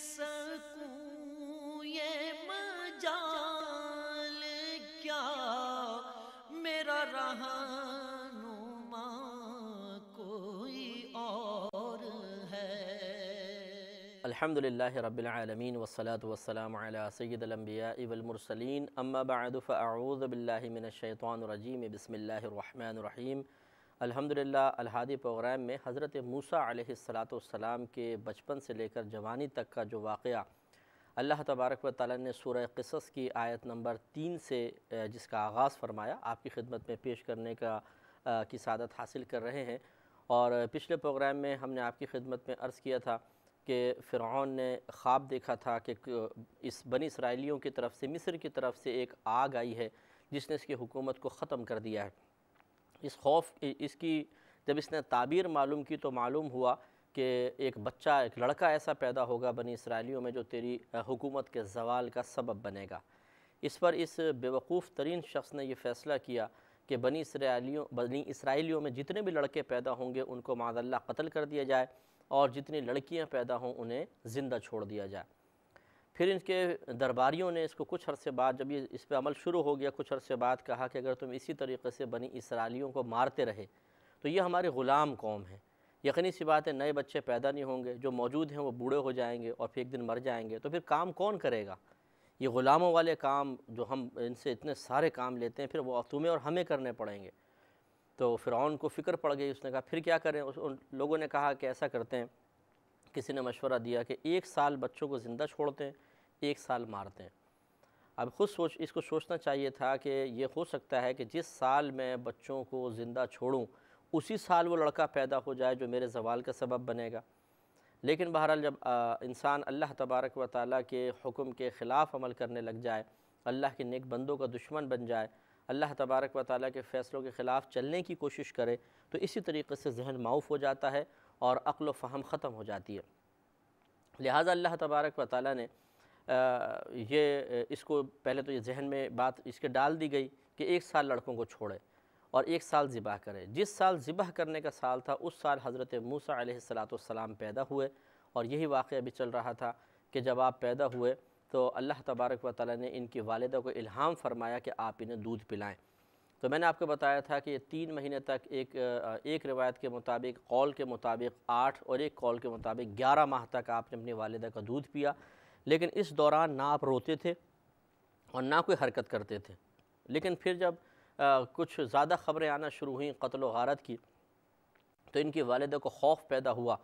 کیا میرا رہنما کوئی اور ہے الحمد للہ رب العالمین والصلاة والسلام علی سید الانبیاء والمرسلین اما بعد فاعوذ باللہ من الشیطان الرجیم بسم اللہ الرحمن الرحیم الحمدللہ الہادی پروگرام میں حضرت موسیٰ علیہ السلام والسلام کے بچپن سے لے کر جوانی تک کا جو واقعہ اللہ تبارک و تعالی نے سورہ قصص کی آیت نمبر تین سے جس کا آغاز فرمایا آپ کی خدمت میں پیش کرنے کا سعادت حاصل کر رہے ہیں اور پچھلے پروگرام میں ہم نے آپ کی خدمت میں عرض کیا تھا کہ فرعون نے خواب دیکھا تھا کہ اس بنی اسرائیلیوں کی طرف سے مصر کی طرف سے ایک آگ آئی ہے جس نے اس کی حکومت کو ختم کر دیا ہے اس خوف اس کی جب اس نے تعبیر معلوم کی تو معلوم ہوا کہ ایک بچہ ایک لڑکا ایسا پیدا ہوگا بنی اسرائیلیوں میں جو تیری حکومت کے زوال کا سبب بنے گا اس پر اس بیوقوف ترین شخص نے یہ فیصلہ کیا کہ بنی اسرائیلیوں بنی اسرائیلیوں میں جتنے بھی لڑکے پیدا ہوں گے ان کو معذ اللہ قتل کر دیا جائے اور جتنی لڑکیاں پیدا ہوں انہیں زندہ چھوڑ دیا جائے پھر ان کے درباریوں نے اس کو کچھ عرصے بعد جب یہ اس پہ عمل شروع ہو گیا کچھ عرصے بعد کہا کہ اگر تم اسی طریقے سے بنی اسرائیلیوں کو مارتے رہے تو یہ ہمارے غلام قوم ہیں یقینی سی بات ہے نئے بچے پیدا نہیں ہوں گے جو موجود ہیں وہ بوڑھے ہو جائیں گے اور پھر ایک دن مر جائیں گے تو پھر کام کون کرے گا یہ غلاموں والے کام جو ہم ان سے اتنے سارے کام لیتے ہیں پھر وہ تمہیں اور ہمیں کرنے پڑیں گے تو فرعون کو فکر پڑ گئی اس نے کہا پھر کیا کریں ان لوگوں نے کہا کہ ایسا کرتے ہیں کسی نے مشورہ دیا کہ ایک سال بچوں کو زندہ چھوڑتے ہیں ایک سال مار دیں اب خود سوچ اس کو سوچنا چاہیے تھا کہ یہ ہو سکتا ہے کہ جس سال میں بچوں کو زندہ چھوڑوں اسی سال وہ لڑکا پیدا ہو جائے جو میرے زوال کا سبب بنے گا لیکن بہرحال جب انسان اللہ تبارک و تعالیٰ کے حکم کے خلاف عمل کرنے لگ جائے اللہ کے نیک بندوں کا دشمن بن جائے اللہ تبارک و تعالیٰ کے فیصلوں کے خلاف چلنے کی کوشش کرے تو اسی طریقے سے ذہن معاف ہو جاتا ہے اور عقل و فہم ختم ہو جاتی ہے لہٰذا اللہ تبارک و تعالیٰ نے یہ اس کو پہلے تو یہ ذہن میں بات اس کے ڈال دی گئی کہ ایک سال لڑکوں کو چھوڑے اور ایک سال ذبح کرے جس سال ذبح کرنے کا سال تھا اس سال حضرت موسیٰ علیہ السلام والسلام پیدا ہوئے اور یہی واقعہ بھی چل رہا تھا کہ جب آپ پیدا ہوئے تو اللہ تبارک و تعالیٰ نے ان کی والدہ کو الہام فرمایا کہ آپ انہیں دودھ پلائیں تو میں نے آپ کو بتایا تھا کہ یہ تین مہینے تک ایک ایک روایت کے مطابق قول کے مطابق آٹھ اور ایک قول کے مطابق گیارہ ماہ تک آپ نے اپنی والدہ کا دودھ پیا لیکن اس دوران نہ آپ روتے تھے اور نہ کوئی حرکت کرتے تھے لیکن پھر جب کچھ زیادہ خبریں آنا شروع ہوئیں قتل و غارت کی تو ان کی والدہ کو خوف پیدا ہوا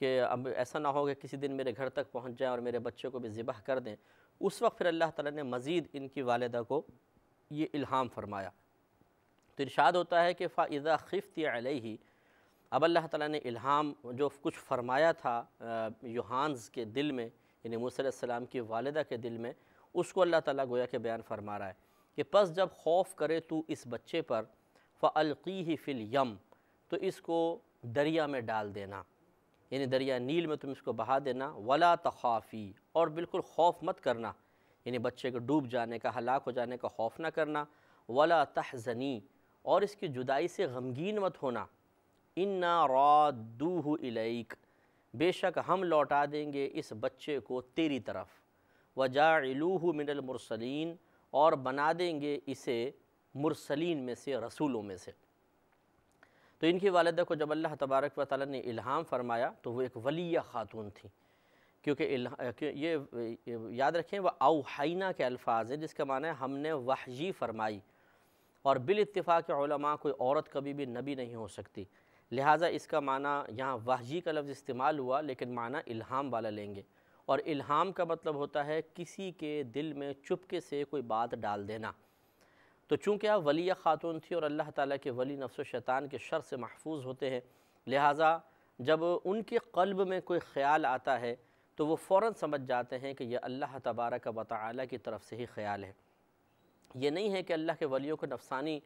کہ اب ایسا نہ ہو کہ کسی دن میرے گھر تک پہنچ جائیں اور میرے بچے کو بھی ذبح کر دیں اس وقت پھر اللہ تعالیٰ نے مزید ان کی والدہ کو یہ الہام فرمایا تو ارشاد ہوتا ہے کہ فَإِذَا خِفْتِ عَلَيْهِ اب اللہ تعالیٰ نے الہام جو کچھ فرمایا تھا یوہانز کے دل میں یعنی موسیٰ علیہ السلام کی والدہ کے دل میں اس کو اللہ تعالیٰ گویا کہ بیان فرما رہا ہے کہ پس جب خوف کرے تو اس بچے پر فَأَلْقِيهِ فِي الْيَمْ تو اس کو دریا میں ڈال دینا یعنی دریا نیل میں تم اس کو بہا دینا ولا تخافی اور بالکل خوف مت کرنا یعنی بچے کو ڈوب جانے کا ہلاک ہو جانے کا خوف نہ کرنا ولا تَحْزَنِي اور اس کی جدائی سے غمگین مت ہونا انا رَادُّوهُ إِلَيْكَ بے شک ہم لوٹا دیں گے اس بچے کو تیری طرف وَجَاعِلُوهُ مِنَ الْمُرْسَلِينَ اور بنا دیں گے اسے مرسلین میں سے رسولوں میں سے تو ان کی والدہ کو جب اللہ تبارک و تعالی نے الہام فرمایا تو وہ ایک ولیہ خاتون تھیں کیونکہ یہ یاد رکھیں وہ اوحینہ کے الفاظ ہیں جس کا معنی ہے ہم نے وحجی فرمائی اور بالاتفاق علماء کوئی عورت کبھی بھی نبی نہیں ہو سکتی لہٰذا اس کا معنی یہاں وحجی کا لفظ استعمال ہوا لیکن معنی الہام والا لیں گے اور الہام کا مطلب ہوتا ہے کسی کے دل میں چپکے سے کوئی بات ڈال دینا تو چونکہ آپ ولی خاتون تھی اور اللہ تعالیٰ کے ولی نفس و شیطان کے شر سے محفوظ ہوتے ہیں لہٰذا جب ان کے قلب میں کوئی خیال آتا ہے تو وہ فوراً سمجھ جاتے ہیں کہ یہ اللہ تبارک و بطع کی طرف سے ہی خیال ہے یہ نہیں ہے کہ اللہ کے ولیوں کو نفسانی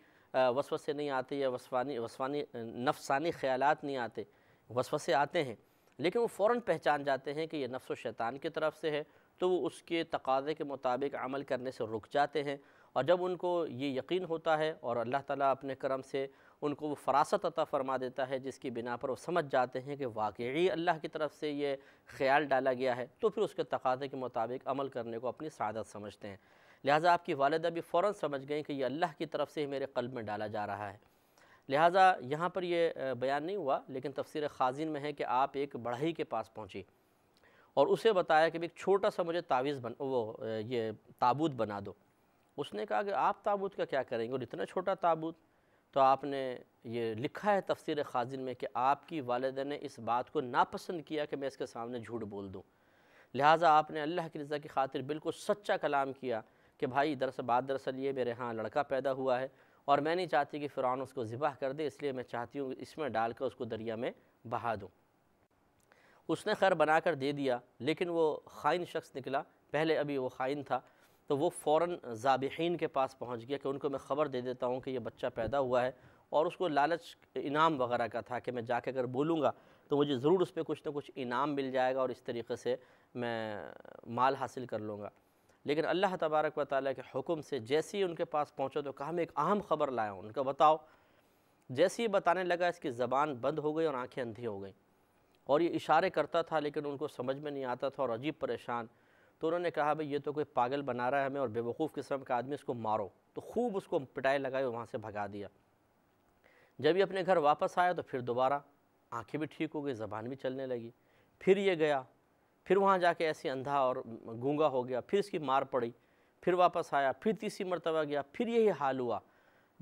وسوسے نہیں آتے یا وسوانی وسوانی نفسانی خیالات نہیں آتے وسوسے آتے ہیں لیکن وہ فوراً پہچان جاتے ہیں کہ یہ نفس و شیطان کی طرف سے ہے تو وہ اس کے تقاضے کے مطابق عمل کرنے سے رک جاتے ہیں اور جب ان کو یہ یقین ہوتا ہے اور اللہ تعالیٰ اپنے کرم سے ان کو وہ فراست عطا فرما دیتا ہے جس کی بنا پر وہ سمجھ جاتے ہیں کہ واقعی اللہ کی طرف سے یہ خیال ڈالا گیا ہے تو پھر اس کے تقاضے کے مطابق عمل کرنے کو اپنی سعادت سمجھتے ہیں لہٰذا آپ کی والدہ بھی فوراً سمجھ گئیں کہ یہ اللہ کی طرف سے ہی میرے قلب میں ڈالا جا رہا ہے لہٰذا یہاں پر یہ بیان نہیں ہوا لیکن تفسیر خازین میں ہے کہ آپ ایک بڑھئی کے پاس پہنچی اور اسے بتایا کہ ایک چھوٹا سا مجھے تعویذ بن وہ یہ تابوت بنا دو اس نے کہا کہ آپ تابوت کا کیا کریں گے اور اتنا چھوٹا تابوت تو آپ نے یہ لکھا ہے تفسیر خازن میں کہ آپ کی والدہ نے اس بات کو ناپسند کیا کہ میں اس کے سامنے جھوٹ بول دوں لہٰذا آپ نے اللہ کی رضا کی خاطر بالکل سچا کلام کیا کہ بھائی دراصل بات دراصل یہ میرے ہاں لڑکا پیدا ہوا ہے اور میں نہیں چاہتی کہ فرعون اس کو ذبح کر دے اس لیے میں چاہتی ہوں اس میں ڈال کر اس کو دریا میں بہا دوں اس نے خیر بنا کر دے دیا لیکن وہ خائن شخص نکلا پہلے ابھی وہ خائن تھا تو وہ فوراً ذابحین کے پاس پہنچ گیا کہ ان کو میں خبر دے دیتا ہوں کہ یہ بچہ پیدا ہوا ہے اور اس کو لالچ انعام وغیرہ کا تھا کہ میں جا کے اگر بولوں گا تو مجھے ضرور اس پہ کچھ نہ کچھ انعام مل جائے گا اور اس طریقے سے میں مال حاصل کر لوں گا لیکن اللہ تبارک و تعالیٰ کے حکم سے جیسے ہی ان کے پاس پہنچو تو کہا میں ایک اہم خبر لایا ہوں ان کو بتاؤ جیسے ہی بتانے لگا اس کی زبان بند ہو گئی اور آنکھیں اندھی ہو گئیں اور یہ اشارے کرتا تھا لیکن ان کو سمجھ میں نہیں آتا تھا اور عجیب پریشان تو انہوں نے کہا بھئی یہ تو کوئی پاگل بنا رہا ہے ہمیں اور بے وقوف قسم کا آدمی اس کو مارو تو خوب اس کو پٹائے لگائے وہاں سے بھگا دیا جب یہ اپنے گھر واپس آیا تو پھر دوبارہ آنکھیں بھی ٹھیک ہو گئی زبان بھی چلنے لگی پھر یہ گیا پھر وہاں جا کے ایسی اندھا اور گونگا ہو گیا پھر اس کی مار پڑی پھر واپس آیا پھر تیسری مرتبہ گیا پھر یہی حال ہوا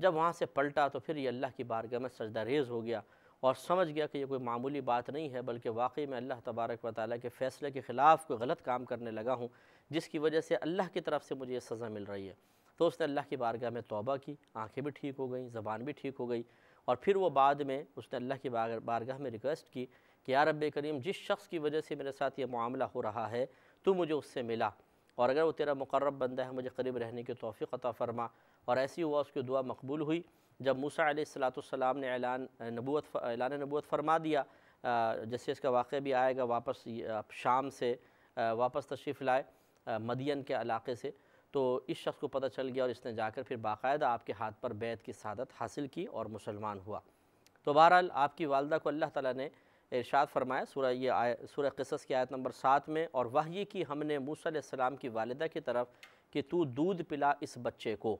جب وہاں سے پلٹا تو پھر یہ اللہ کی بارگاہ میں سجدہ ریز ہو گیا اور سمجھ گیا کہ یہ کوئی معمولی بات نہیں ہے بلکہ واقعی میں اللہ تبارک و تعالیٰ کے فیصلے کے خلاف کوئی غلط کام کرنے لگا ہوں جس کی وجہ سے اللہ کی طرف سے مجھے یہ سزا مل رہی ہے تو اس نے اللہ کی بارگاہ میں توبہ کی آنکھیں بھی ٹھیک ہو گئیں زبان بھی ٹھیک ہو گئی اور پھر وہ بعد میں اس نے اللہ کی بارگاہ میں ریکویسٹ کی کہ یا رب کریم جس شخص کی وجہ سے میرے ساتھ یہ معاملہ ہو رہا ہے تو مجھے اس سے ملا اور اگر وہ تیرا مقرب بندہ ہے مجھے قریب رہنے کی توفیق عطا فرما اور ایسی ہوا اس کی دعا مقبول ہوئی جب موسیٰ علیہ السلاۃ السلام نے اعلان نبوت اعلان نبوت فرما دیا جیسے اس کا واقعہ بھی آئے گا واپس شام سے واپس تشریف لائے مدین کے علاقے سے تو اس شخص کو پتہ چل گیا اور اس نے جا کر پھر باقاعدہ آپ کے ہاتھ پر بیت کی سعادت حاصل کی اور مسلمان ہوا تو بہرحال آپ کی والدہ کو اللہ تعالیٰ نے ارشاد فرمایا سورہ یہ آی... سورہ قصص کی آیت نمبر سات میں اور وحی کی ہم نے موسیٰ علیہ السلام کی والدہ کی طرف کہ تو دودھ پلا اس بچے کو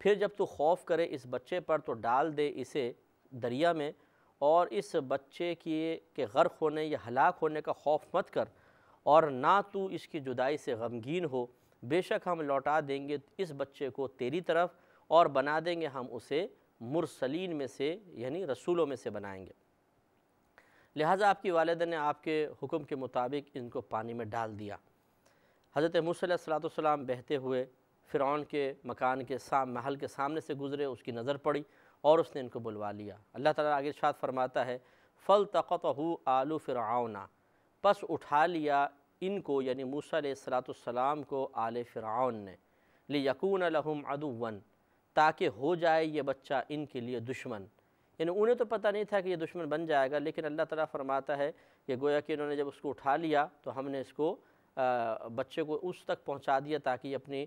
پھر جب تو خوف کرے اس بچے پر تو ڈال دے اسے دریا میں اور اس بچے کی کے غرق ہونے یا ہلاک ہونے کا خوف مت کر اور نہ تو اس کی جدائی سے غمگین ہو بے شک ہم لوٹا دیں گے اس بچے کو تیری طرف اور بنا دیں گے ہم اسے مرسلین میں سے یعنی رسولوں میں سے بنائیں گے لہٰذا آپ کی والدہ نے آپ کے حکم کے مطابق ان کو پانی میں ڈال دیا حضرت موسیٰ علیہ السلام بہتے ہوئے فرعون کے مکان کے سام محل کے سامنے سے گزرے اس کی نظر پڑی اور اس نے ان کو بلوا لیا اللہ تعالیٰ آگے شاد فرماتا ہے فَلْتَقَطَهُ آلُ فِرْعَوْنَا فرعون پس اٹھا لیا ان کو یعنی موسیٰ علیہ السلام کو آل فرعون نے لِيَكُونَ لَهُمْ عَدُوًا تاکہ ہو جائے یہ بچہ ان کے لیے دشمن یعنی انہیں تو پتہ نہیں تھا کہ یہ دشمن بن جائے گا لیکن اللہ تعالیٰ فرماتا ہے کہ گویا کہ انہوں نے جب اس کو اٹھا لیا تو ہم نے اس کو بچے کو اس تک پہنچا دیا تاکہ یہ اپنی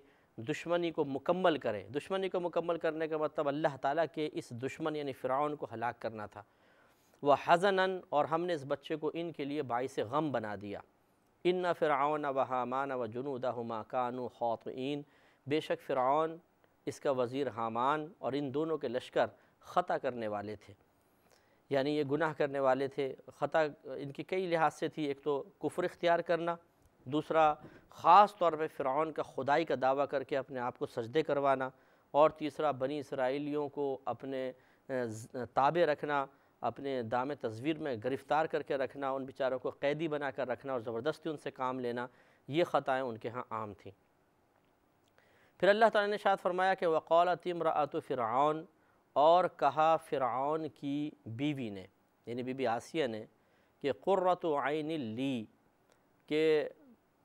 دشمنی کو مکمل کرے دشمنی کو مکمل کرنے کا مطلب اللہ تعالیٰ کے اس دشمن یعنی فرعون کو ہلاک کرنا تھا وہ حضن اور ہم نے اس بچے کو ان کے لیے باعث غم بنا دیا ان نہ فرعون و حامان و جنو ہما کانو خوطعین بے شک فرعون اس کا وزیر حامان اور ان دونوں کے لشکر خطا کرنے والے تھے یعنی یہ گناہ کرنے والے تھے خطا ان کی کئی لحاظ سے تھی ایک تو کفر اختیار کرنا دوسرا خاص طور پہ فرعون کا خدائی کا دعویٰ کر کے اپنے آپ کو سجدے کروانا اور تیسرا بنی اسرائیلیوں کو اپنے تابع رکھنا اپنے دام تصویر میں گرفتار کر کے رکھنا ان بیچاروں کو قیدی بنا کر رکھنا اور زبردستی ان سے کام لینا یہ خطائیں ان کے ہاں عام تھیں پھر اللہ تعالیٰ نے شاد فرمایا کہ اقولتیم رعت و فرعون اور کہا فرعون کی بیوی نے یعنی بی بی آسیہ نے کہ قرۃ عین لی کہ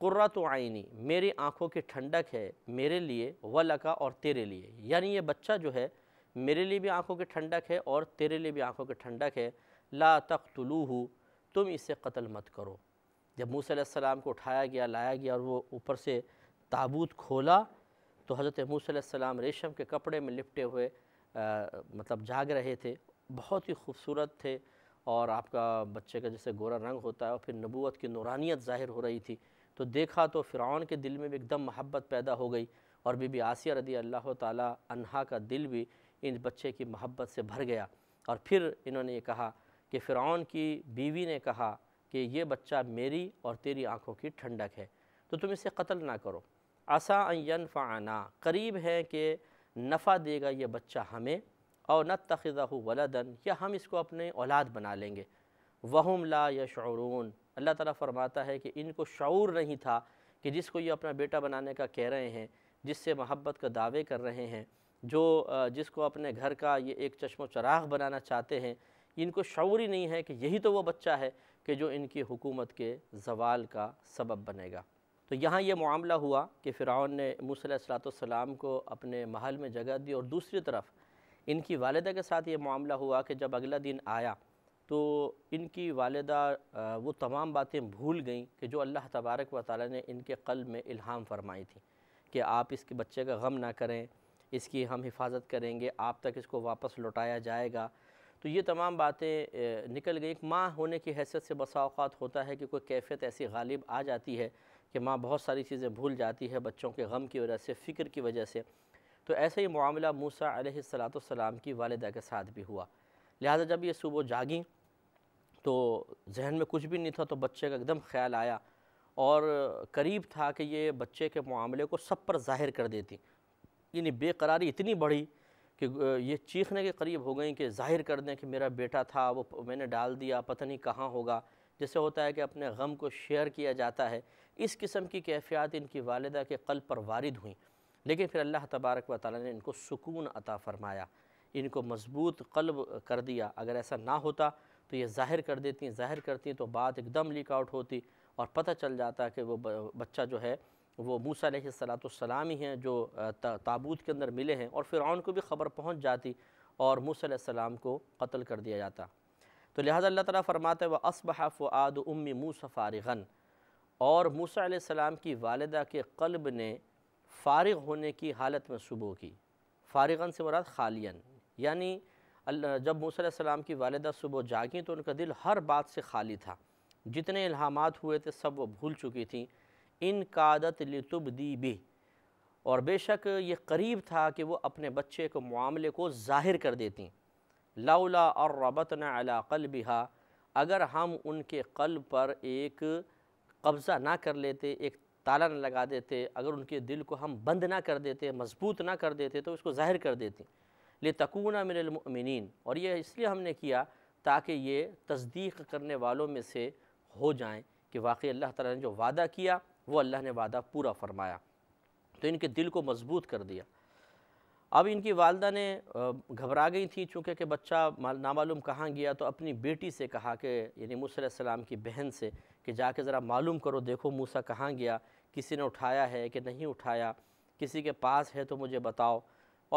قرۃ عینی میری آنکھوں کی ٹھنڈک ہے میرے لیے ولکا اور تیرے لیے یعنی یہ بچہ جو ہے میرے لیے بھی آنکھوں کی ٹھنڈک ہے اور تیرے لیے بھی آنکھوں کی ٹھنڈک ہے لا تقتلوہ تم اسے قتل مت کرو جب موسیٰ علیہ السلام کو اٹھایا گیا لایا گیا اور وہ اوپر سے تابوت کھولا تو حضرت موسیٰ علیہ السلام ریشم کے کپڑے میں لپٹے ہوئے مطلب جاگ رہے تھے بہت ہی خوبصورت تھے اور آپ کا بچے کا جیسے گورا رنگ ہوتا ہے اور پھر نبوت کی نورانیت ظاہر ہو رہی تھی تو دیکھا تو فرعون کے دل میں بھی ایک دم محبت پیدا ہو گئی اور بی بی آسیہ رضی اللہ تعالی انہا کا دل بھی ان بچے کی محبت سے بھر گیا اور پھر انہوں نے یہ کہا کہ فرعون کی بیوی نے کہا کہ یہ بچہ میری اور تیری آنکھوں کی ٹھنڈک ہے تو تم اسے قتل نہ کرو آسان فعانہ قریب ہے کہ نفع دے گا یہ بچہ ہمیں اور نتخذہ ولدن یا ہم اس کو اپنے اولاد بنا لیں گے وَهُمْ لَا يَشْعُرُونَ اللہ تعالیٰ فرماتا ہے کہ ان کو شعور نہیں تھا کہ جس کو یہ اپنا بیٹا بنانے کا کہہ رہے ہیں جس سے محبت کا دعوے کر رہے ہیں جو جس کو اپنے گھر کا یہ ایک چشم و چراغ بنانا چاہتے ہیں ان کو شعور ہی نہیں ہے کہ یہی تو وہ بچہ ہے کہ جو ان کی حکومت کے زوال کا سبب بنے گا تو یہاں یہ معاملہ ہوا کہ فرعون نے موسیٰ علیہ والسلام کو اپنے محل میں جگہ دی اور دوسری طرف ان کی والدہ کے ساتھ یہ معاملہ ہوا کہ جب اگلا دن آیا تو ان کی والدہ وہ تمام باتیں بھول گئیں کہ جو اللہ تبارک و تعالی نے ان کے قلب میں الہام فرمائی تھی کہ آپ اس کے بچے کا غم نہ کریں اس کی ہم حفاظت کریں گے آپ تک اس کو واپس لوٹایا جائے گا تو یہ تمام باتیں نکل گئیں ایک ماں ہونے کی حیثیت سے بسا اوقات ہوتا ہے کہ کوئی کیفیت ایسی غالب آ جاتی ہے کہ ماں بہت ساری چیزیں بھول جاتی ہے بچوں کے غم کی وجہ سے فکر کی وجہ سے تو ایسا ہی معاملہ موسیٰ علیہ السلام والسلام کی والدہ کے ساتھ بھی ہوا لہٰذا جب یہ صبح جاگیں تو ذہن میں کچھ بھی نہیں تھا تو بچے کا ایک دم خیال آیا اور قریب تھا کہ یہ بچے کے معاملے کو سب پر ظاہر کر دیتی یعنی بے قراری اتنی بڑھی کہ یہ چیخنے کے قریب ہو گئیں کہ ظاہر کر دیں کہ میرا بیٹا تھا وہ میں نے ڈال دیا پتہ نہیں کہاں ہوگا جیسے ہوتا ہے کہ اپنے غم کو شیئر کیا جاتا ہے اس قسم کی کیفیات ان کی والدہ کے قلب پر وارد ہوئیں لیکن پھر اللہ تبارک و تعالی نے ان کو سکون عطا فرمایا ان کو مضبوط قلب کر دیا اگر ایسا نہ ہوتا تو یہ ظاہر کر دیتی ہیں ظاہر کرتی ہیں تو بات ایک دم لیک آؤٹ ہوتی اور پتہ چل جاتا کہ وہ بچہ جو ہے وہ موسیٰ علیہ السلام ہی ہیں جو تابوت کے اندر ملے ہیں اور فرعون کو بھی خبر پہنچ جاتی اور موسیٰ علیہ السلام کو قتل کر دیا جاتا تو لہذا اللہ تعالیٰ فرماتا ہے وَأَصْبَحَ فُعَادُ و آد فَارِغًا اور موسیٰ علیہ السلام کی والدہ کے قلب نے فارغ ہونے کی حالت میں صبح کی فارغن سے مراد خالین یعنی جب موسیٰ علیہ السلام کی والدہ صبح جاگیں تو ان کا دل ہر بات سے خالی تھا جتنے الہامات ہوئے تھے سب وہ بھول چکی تھیں ان قادت دی بھی اور بے شک یہ قریب تھا کہ وہ اپنے بچے کو معاملے کو ظاہر کر دیتی لولا اور ربطنا علی ہا اگر ہم ان کے قلب پر ایک قبضہ نہ کر لیتے ایک تالا نہ لگا دیتے اگر ان کے دل کو ہم بند نہ کر دیتے مضبوط نہ کر دیتے تو اس کو ظاہر کر دیتے لے تقونا الْمُؤْمِنِينَ اور یہ اس لیے ہم نے کیا تاکہ یہ تصدیق کرنے والوں میں سے ہو جائیں کہ واقعی اللہ تعالیٰ نے جو وعدہ کیا وہ اللہ نے وعدہ پورا فرمایا تو ان کے دل کو مضبوط کر دیا اب ان کی والدہ نے گھبرا گئی تھیں چونکہ کہ بچہ نامعلوم کہاں گیا تو اپنی بیٹی سے کہا کہ یعنی موسیٰ علیہ السلام کی بہن سے کہ جا کے ذرا معلوم کرو دیکھو موسیٰ کہاں گیا کسی نے اٹھایا ہے کہ نہیں اٹھایا کسی کے پاس ہے تو مجھے بتاؤ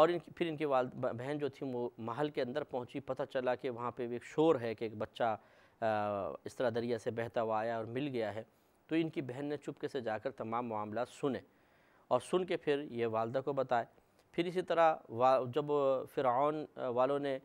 اور ان پھر ان کی والدہ بہن جو تھی وہ محل کے اندر پہنچی پتہ چلا کہ وہاں پہ ایک شور ہے کہ ایک بچہ اس طرح دریا سے بہتا ہوا آیا اور مل گیا ہے تو ان کی بہن نے چپکے سے جا کر تمام معاملات سنے اور سن کے پھر یہ والدہ کو بتائے پھر اسی طرح جب فرعون والوں نے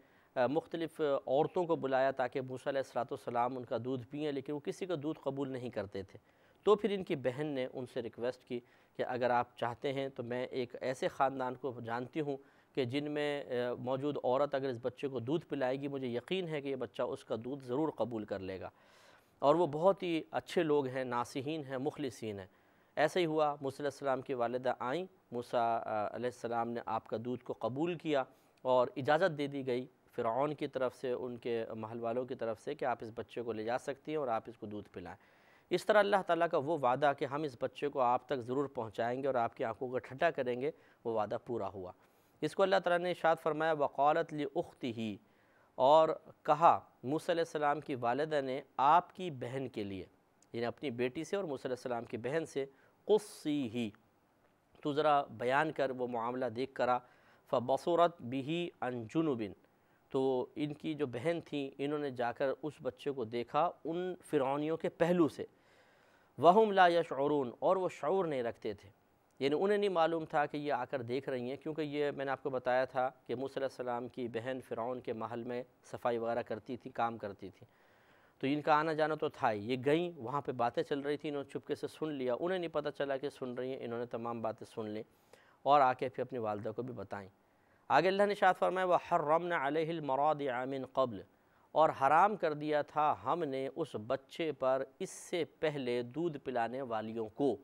مختلف عورتوں کو بلایا تاکہ موسیٰ علیہ والسلام ان کا دودھ پئیں لیکن وہ کسی کا دودھ قبول نہیں کرتے تھے تو پھر ان کی بہن نے ان سے ریکویسٹ کی کہ اگر آپ چاہتے ہیں تو میں ایک ایسے خاندان کو جانتی ہوں کہ جن میں موجود عورت اگر اس بچے کو دودھ پلائے گی مجھے یقین ہے کہ یہ بچہ اس کا دودھ ضرور قبول کر لے گا اور وہ بہت ہی اچھے لوگ ہیں ناسین ہیں مخلصین ہیں ایسے ہی ہوا موسیٰ علیہ السلام کی والدہ آئیں موسیٰ علیہ السلام نے آپ کا دودھ کو قبول کیا اور اجازت دے دی گئی فرعون کی طرف سے ان کے محل والوں کی طرف سے کہ آپ اس بچے کو لے جا سکتی ہیں اور آپ اس کو دودھ پلائیں اس طرح اللہ تعالیٰ کا وہ وعدہ کہ ہم اس بچے کو آپ تک ضرور پہنچائیں گے اور آپ کی آنکھوں کا ٹھٹا کریں گے وہ وعدہ پورا ہوا اس کو اللہ تعالیٰ نے اشارت فرمایا وقالت لِأُخْتِهِ ہی اور کہا موسیٰ علیہ السلام کی والدہ نے آپ کی بہن کے لیے یعنی اپنی بیٹی سے اور موسیٰ علیہ السلام کی بہن سے قصی ہی تو ذرا بیان کر وہ معاملہ دیکھ کرا فبصورت بیہی انجن و تو ان کی جو بہن تھیں انہوں نے جا کر اس بچے کو دیکھا ان فرعونیوں کے پہلو سے وہم لا یشعرون اور وہ شعور نہیں رکھتے تھے یعنی انہیں نہیں معلوم تھا کہ یہ آ کر دیکھ رہی ہیں کیونکہ یہ میں نے آپ کو بتایا تھا کہ موسیٰ علیہ السلام کی بہن فرعون کے محل میں صفائی وغیرہ کرتی تھی کام کرتی تھیں تو ان کا آنا جانا تو تھا ہی یہ گئیں وہاں پہ باتیں چل رہی تھیں انہوں نے چپکے سے سن لیا انہیں نہیں پتہ چلا کہ سن رہی ہیں انہوں نے تمام باتیں سن لیں اور آ کے پھر اپنی والدہ کو بھی بتائیں آگے اللہ نشاط فرمائے وہ حرمن الہ المراد آمین قبل اور حرام کر دیا تھا ہم نے اس بچے پر اس سے پہلے دودھ پلانے والیوں کو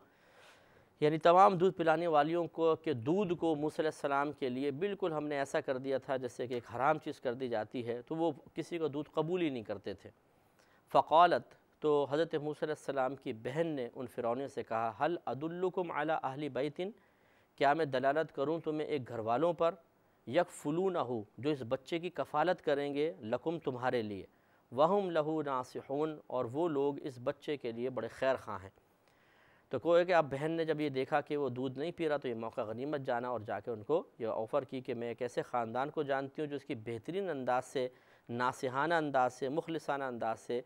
یعنی تمام دودھ پلانے والیوں کو کہ دودھ کو موسیٰ علیہ السلام کے لیے بالکل ہم نے ایسا کر دیا تھا جیسے کہ ایک حرام چیز کر دی جاتی ہے تو وہ کسی کو دودھ قبول ہی نہیں کرتے تھے فقالت تو حضرت موسیٰ علیہ السلام کی بہن نے ان فرونی سے کہا حل القم علی اہلی بیتن کیا میں دلالت کروں تمہیں ایک گھر والوں پر یک فلو نہ ہو جو اس بچے کی کفالت کریں گے لکم تمہارے لیے وہم لہو ناسن اور وہ لوگ اس بچے کے لیے بڑے خیر خواہ ہیں تو کوئی آپ بہن نے جب یہ دیکھا کہ وہ دودھ نہیں پی رہا تو یہ موقع غنیمت جانا اور جا کے ان کو یہ آفر کی کہ میں ایک ایسے خاندان کو جانتی ہوں جو اس کی بہترین انداز سے ناسحانہ انداز سے مخلصانہ انداز سے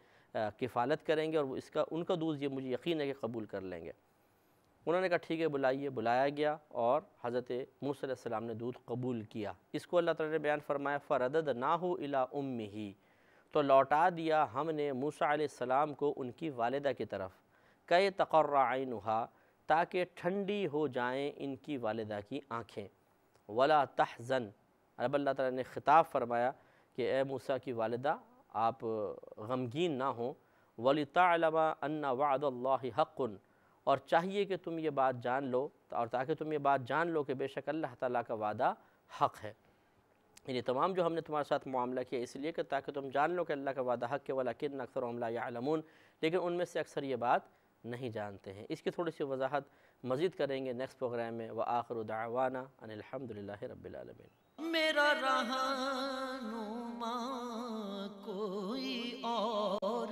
کفالت کریں گے اور اس کا ان کا دودھ یہ مجھے یقین ہے کہ قبول کر لیں گے انہوں نے کہا ٹھیک ہے بلائیے بلایا گیا اور حضرت موسیٰ علیہ السلام نے دودھ قبول کیا اس کو اللہ تعالیٰ نے بیان فرمایا فردد نا ہو الا ام ہی تو لوٹا دیا ہم نے موسیٰ علیہ السلام کو ان کی والدہ کی طرف کہ تقرعینہا تاکہ ٹھنڈی ہو جائیں ان کی والدہ کی آنکھیں ولا تحزن رب اللہ تعالیٰ نے خطاب فرمایا کہ اے موسیٰ کی والدہ آپ غمگین نہ ہوں وَلِتَعْلَمَا أَنَّ وَعَدَ اللَّهِ حَقٌ اور چاہیے کہ تم یہ بات جان لو اور تاکہ تم یہ بات جان لو کہ بے شک اللہ تعالیٰ کا وعدہ حق ہے یعنی تمام جو ہم نے تمہارے ساتھ معاملہ کیا اس لیے کہ تاکہ تم جان لو کہ اللہ کا وعدہ حق ہے وَلَكِنَّ کن اکثر يَعْلَمُونَ لیکن ان میں سے اکثر یہ بات نہیں جانتے ہیں اس کی تھوڑی سی وضاحت مزید کریں گے نیکسٹ پروگرام میں وہ دعوانا ان الحمدللہ رب العالمین میرا رہنما کوئی اور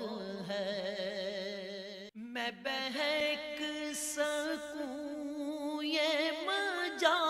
ہے میں بہک سکوں یہ مجا